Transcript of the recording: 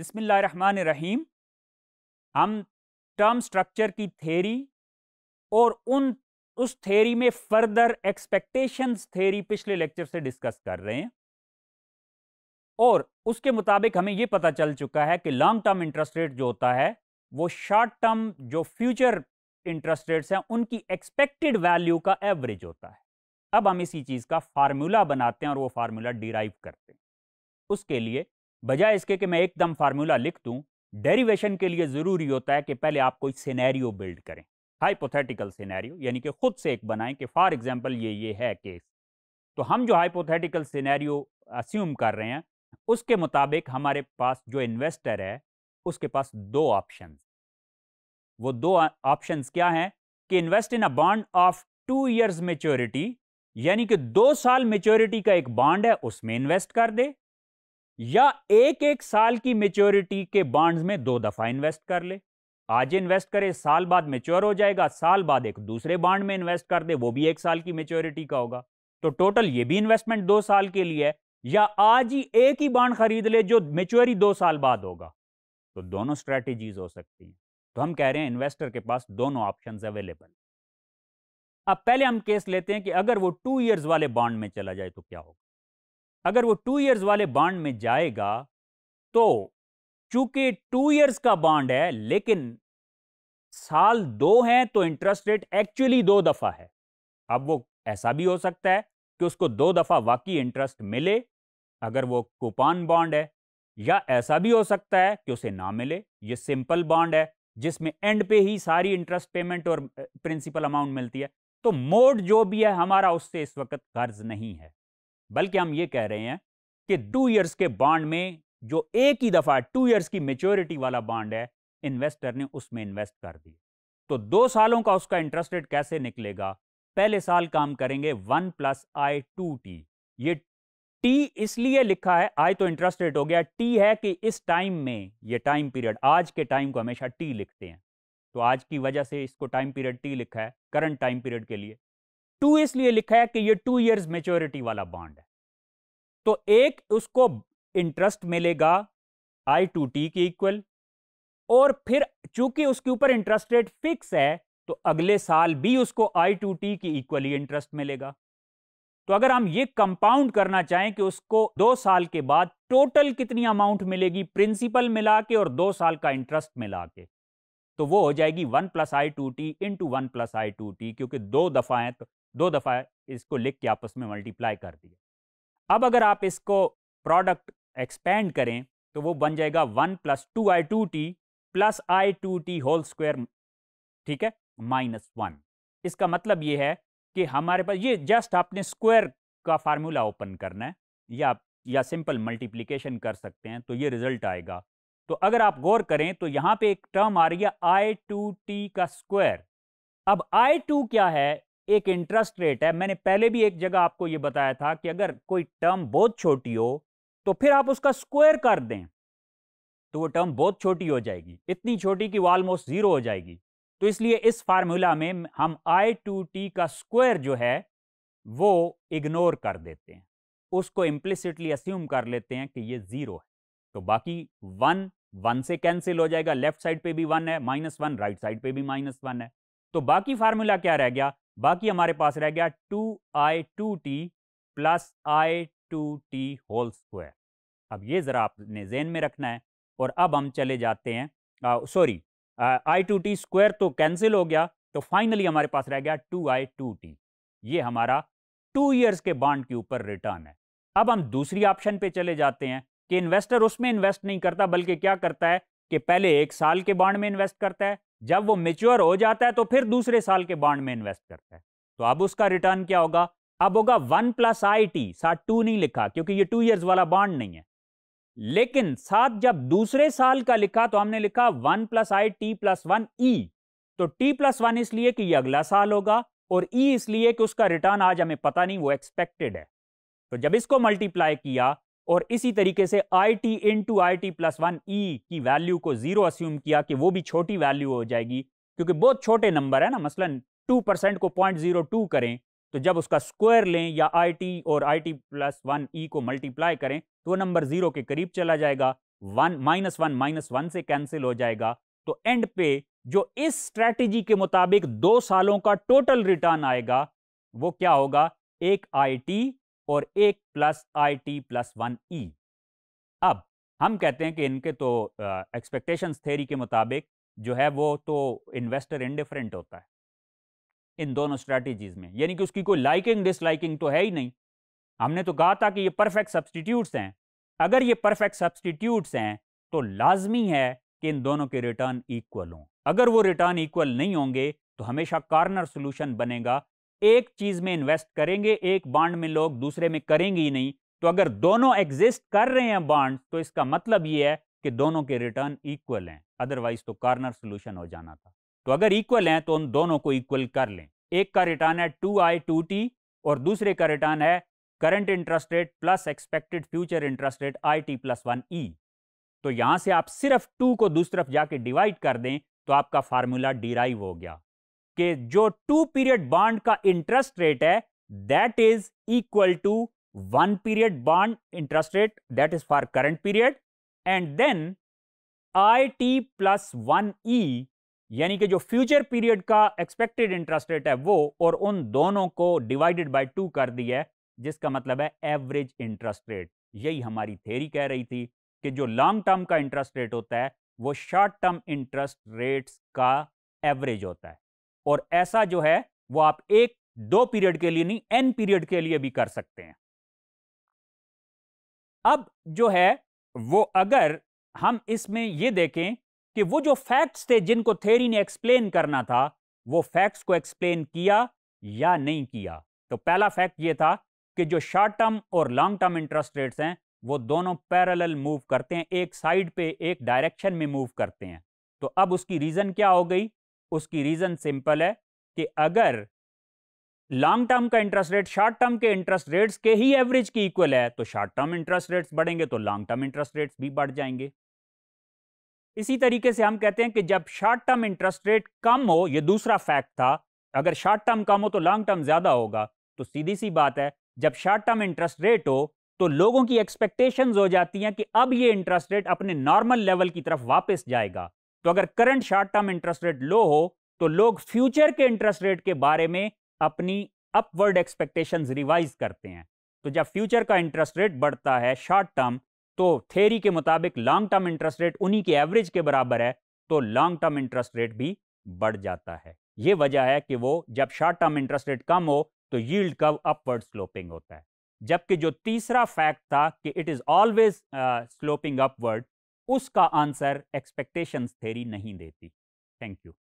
रहीम हम term structure की theory और उन उस थेरी में फर्दर एक्सपेक्टेशंस थेरी पिछले लेक्चर से डिस्कस कर रहे हैं और उसके मुताबिक हमें ये पता चल चुका है कि लॉन्ग टर्म इंटरेस्ट रेट जो होता है वो शॉर्ट टर्म जो फ्यूचर इंटरेस्ट रेट्स हैं उनकी एक्सपेक्टेड वैल्यू का एवरेज होता है अब हम इसी चीज़ का फार्मूला बनाते हैं और वो फार्मूला डिराइव करते हैं उसके लिए बजाय इसके कि मैं एकदम फार्मूला लिख दूं डेरिवेशन के लिए ज़रूरी होता है कि पहले आप कोई सिनेरियो बिल्ड करें हाइपोथेटिकल सिनेरियो यानी कि खुद से एक बनाएं कि फॉर एग्जांपल ये ये है केस तो हम जो हाइपोथेटिकल सिनेरियो अस्यूम कर रहे हैं उसके मुताबिक हमारे पास जो इन्वेस्टर है उसके पास दो ऑप्शन वो दो ऑप्शन क्या हैं कि invest in a bond of two years maturity यानी कि दो साल मेच्योरिटी का एक बॉन्ड है उसमें इन्वेस्ट कर दे या एक एक साल की मेच्योरिटी के बॉन्ड्स में दो दफा इन्वेस्ट कर ले आज इन्वेस्ट करे साल बाद मेच्योर हो जाएगा साल बाद एक दूसरे बॉन्ड में इन्वेस्ट कर दे वो भी एक साल की मेच्योरिटी का होगा तो टोटल ये भी इन्वेस्टमेंट दो साल के लिए है या आज ही एक ही बॉन्ड खरीद ले जो मेच्योरी दो साल बाद होगा तो दोनों स्ट्रेटेजीज हो सकती हैं तो हम कह रहे हैं इन्वेस्टर के पास दोनों ऑप्शन अवेलेबल अब पहले हम केस लेते हैं कि अगर वो टू ईयर्स वाले बॉन्ड में चला जाए तो क्या होगा अगर वो टू ईयर्स वाले बॉन्ड में जाएगा तो चूंकि टू ईयर्स का बॉन्ड है लेकिन साल दो हैं तो इंटरेस्ट रेट एक्चुअली दो दफ़ा है अब वो ऐसा भी हो सकता है कि उसको दो दफ़ा वाकई इंटरेस्ट मिले अगर वो कूपान बॉन्ड है या ऐसा भी हो सकता है कि उसे ना मिले ये सिंपल बॉन्ड है जिसमें एंड पे ही सारी इंटरेस्ट पेमेंट और प्रिंसिपल अमाउंट मिलती है तो मोड जो भी है हमारा उससे इस वक्त कर्ज नहीं है बल्कि हम ये कह रहे हैं कि टू ईयर्स के बॉन्ड में जो एक ही दफ़ा टू ईयर्स की मेच्योरिटी वाला बॉन्ड है इन्वेस्टर ने उसमें इन्वेस्ट कर दिया तो दो सालों का उसका इंटरेस्ट रेट कैसे निकलेगा पहले साल काम करेंगे one plus I two T ये टी इसलिए लिखा है आई तो इंटरेस्ट रेट हो गया टी है कि इस टाइम में ये टाइम पीरियड आज के टाइम को हमेशा टी लिखते हैं तो आज की वजह से इसको टाइम पीरियड टी लिखा है करंट टाइम पीरियड के लिए टू इसलिए लिखा है कि ये टू ईयर्स मेच्योरिटी वाला बॉन्ड है तो एक उसको इंटरेस्ट मिलेगा आई टू टी के इक्वल और फिर चूंकि उसके ऊपर इंटरेस्ट रेट फिक्स है तो अगले साल भी उसको आई टू टी की इक्वली इंटरेस्ट मिलेगा तो अगर हम ये कंपाउंड करना चाहें कि उसको दो साल के बाद टोटल कितनी अमाउंट मिलेगी प्रिंसिपल मिला के और दो साल का इंटरेस्ट मिला के तो वो हो जाएगी one plus I two T into one plus I two T क्योंकि दो दफा है तो दो दफ़ा इसको लिख के आपस में मल्टीप्लाई कर दिया अब अगर आप इसको प्रोडक्ट एक्सपेंड करें तो वो बन जाएगा one plus two I two T plus I two T whole square ठीक है माइनस वन इसका मतलब ये है कि हमारे पास ये जस्ट आपने स्क्वायर का फार्मूला ओपन करना है या या सिंपल मल्टीप्लीकेशन कर सकते हैं तो ये रिजल्ट आएगा तो अगर आप गौर करें तो यहाँ पे एक टर्म आ रही है आई टू टी का स्क्वायर अब आई टू क्या है एक इंटरेस्ट रेट है मैंने पहले भी एक जगह आपको यह बताया था कि अगर कोई टर्म बहुत छोटी हो तो फिर आप उसका स्क्वायर कर दें तो वो टर्म बहुत छोटी हो जाएगी इतनी छोटी कि वो ऑलमोस्ट ज़ीरो हो जाएगी तो इसलिए इस फार्मूला में हम आई टू टी का स्क्वायर जो है वो इग्नोर कर देते हैं उसको इम्प्लिसिटली अस्यूम कर लेते हैं कि ये ज़ीरो है तो बाकी वन वन से कैंसिल हो जाएगा लेफ्ट साइड पे भी वन है माइनस वन राइट साइड पे भी माइनस वन है तो बाकी फार्मूला क्या रह गया बाकी हमारे पास रह गया two I two T plus I two T whole square अब ये ज़रा आपने जेन में रखना है और अब हम चले जाते हैं sorry I two T square तो कैंसिल हो गया तो फाइनली हमारे पास रह गया टू आई टू टी ये हमारा टू ईयर्स के बॉन्ड के ऊपर रिटर्न है अब हम दूसरी ऑप्शन पे चले जाते हैं कि इन्वेस्टर उसमें इन्वेस्ट नहीं करता बल्कि क्या करता है कि पहले एक साल के बॉन्ड में इन्वेस्ट करता है जब वो मेच्योर हो जाता है तो फिर दूसरे साल के बॉन्ड में इन्वेस्ट करता है तो अब उसका रिटर्न क्या होगा अब होगा वन प्लस आई टी साथ टू नहीं लिखा क्योंकि ये टू ईयर्स वाला बॉन्ड नहीं है लेकिन साथ जब दूसरे साल का लिखा तो हमने लिखा one plus I T plus one E तो टी प्लस वन इसलिए कि ये अगला साल होगा और ई e इसलिए कि उसका रिटर्न आज हमें पता नहीं वो एक्सपेक्टेड है तो जब इसको मल्टीप्लाई किया और इसी तरीके से I T into I T plus one E की वैल्यू को ज़ीरो अस्यूम किया कि वो भी छोटी वैल्यू हो जाएगी क्योंकि बहुत छोटे नंबर है ना मसलन टू परसेंट को पॉइंट ज़ीरो टू करें तो जब उसका स्क्वायर लें या आई टी और I T plus one E को मल्टीप्लाई करें तो वो नंबर ज़ीरो के करीब चला जाएगा one minus one minus one से कैंसिल हो जाएगा तो एंड पे जो इस स्ट्रैटेजी के मुताबिक दो सालों का टोटल रिटर्न आएगा वो क्या होगा एक आई टी और एक प्लस I T plus one E अब हम कहते हैं कि इनके तो एक्सपेक्टेशंस uh, थेरी के मुताबिक जो है वो तो इन्वेस्टर इनडिफरेंट होता है इन दोनों स्ट्रैटेजीज में यानी कि उसकी कोई लाइकिंग डिसलाइकिंग तो है ही नहीं हमने तो कहा था कि ये परफेक्ट सब्सटीट्यूट्स हैं अगर ये परफेक्ट सब्सटीट्यूट्स हैं तो लाजमी है कि इन दोनों के रिटर्न इक्वल हों अगर वो रिटर्न इक्वल नहीं होंगे तो हमेशा कार्नर सोल्यूशन बनेगा एक चीज में इन्वेस्ट करेंगे एक बांड में लोग दूसरे में करेंगे ही नहीं तो अगर दोनों एग्जिस्ट कर रहे हैं बांड तो इसका मतलब ये है कि दोनों के रिटर्न इक्वल हैं अदरवाइज तो कार्नर सोल्यूशन हो जाना था तो अगर इक्वल हैं तो उन दोनों को इक्वल कर लें एक का रिटर्न है टू आई टू टी और दूसरे का रिटर्न है current interest rate plus expected future interest rate I T plus one E तो यहां से आप सिर्फ टू को दूसरी तरफ जाके डिवाइड कर दें तो आपका फार्मूला डिराइव हो गया कि जो टू पीरियड बॉन्ड का इंटरेस्ट रेट है that is equal to one period bond interest rate that is for current period and then I T plus one E यानी कि जो फ्यूचर पीरियड का एक्सपेक्टेड इंटरेस्ट रेट है वो और उन दोनों को डिवाइडेड बाय टू कर दिया है जिसका मतलब है एवरेज इंटरेस्ट रेट यही हमारी थेरी कह रही थी कि जो लॉन्ग टर्म का इंटरेस्ट रेट होता है वो शॉर्ट टर्म इंटरेस्ट रेट्स का एवरेज होता है और ऐसा जो है वो आप एक दो पीरियड के लिए नहीं एन पीरियड के लिए भी कर सकते हैं अब जो है वो अगर हम इसमें ये देखें कि वो जो फैक्ट्स थे जिनको थेरी ने एक्सप्लेन करना था वो फैक्ट्स को एक्सप्लेन किया या नहीं किया तो पहला फैक्ट ये था कि जो शॉर्ट टर्म और लॉन्ग टर्म इंटरेस्ट रेट्स हैं वो दोनों पैरेलल मूव करते हैं एक साइड पे एक डायरेक्शन में मूव करते हैं तो अब उसकी रीज़न क्या हो गई उसकी रीज़न सिंपल है कि अगर लॉन्ग टर्म का इंटरेस्ट रेट शॉर्ट टर्म के इंटरेस्ट रेट्स के ही एवरेज की इक्वल है तो शॉर्ट टर्म इंटरेस्ट रेट्स बढ़ेंगे तो लॉन्ग टर्म इंटरेस्ट रेट्स भी बढ़ जाएंगे इसी तरीके से हम कहते हैं कि जब शॉर्ट टर्म इंटरेस्ट रेट कम हो यह दूसरा फैक्ट था अगर शॉर्ट टर्म कम हो तो लॉन्ग टर्म ज़्यादा होगा तो सीधी सी बात है जब शॉर्ट टर्म इंटरेस्ट रेट हो तो लोगों की एक्सपेक्टेशंस हो जाती हैं कि अब ये इंटरेस्ट रेट अपने नॉर्मल लेवल की तरफ वापस जाएगा तो अगर current short term interest rate low हो तो लोग फ्यूचर के इंटरेस्ट रेट के बारे में अपनी अपवर्ड एक्सपेक्टेशन रिवाइज करते हैं तो जब फ्यूचर का इंटरेस्ट रेट बढ़ता है शॉर्ट टर्म तो थेरी के मुताबिक लॉन्ग टर्म इंटरेस्ट रेट उन्हीं के एवरेज के बराबर है तो लॉन्ग टर्म इंटरेस्ट रेट भी बढ़ जाता है ये वजह है कि वो जब शॉर्ट टर्म इंटरेस्ट रेट कम हो तो यील्ड कर्व अपवर्ड स्लोपिंग होता है जबकि जो तीसरा फैक्ट था कि it is always sloping upward उसका आंसर एक्सपेक्टेशंस थेरी नहीं देती थैंक यू